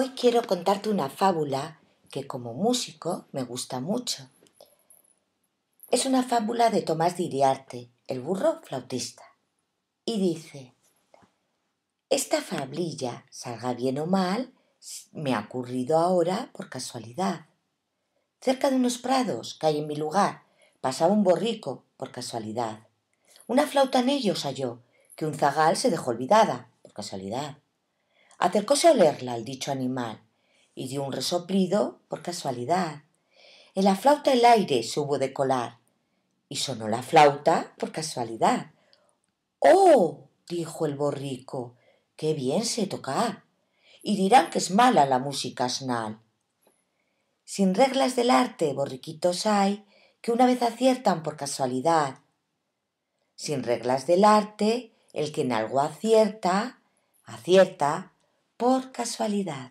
Hoy quiero contarte una fábula que como músico me gusta mucho. Es una fábula de Tomás de el burro flautista. Y dice, esta fablilla, salga bien o mal, me ha ocurrido ahora por casualidad. Cerca de unos prados que hay en mi lugar, pasaba un borrico por casualidad. Una flauta en ellos halló, que un zagal se dejó olvidada por casualidad. Acercóse a olerla al dicho animal y dio un resoplido por casualidad. En la flauta el aire se hubo de colar y sonó la flauta por casualidad. ¡Oh! dijo el borrico, qué bien se toca! Y dirán que es mala la música asnal. Sin reglas del arte, borriquitos hay que una vez aciertan por casualidad. Sin reglas del arte, el que en algo acierta, acierta por casualidad.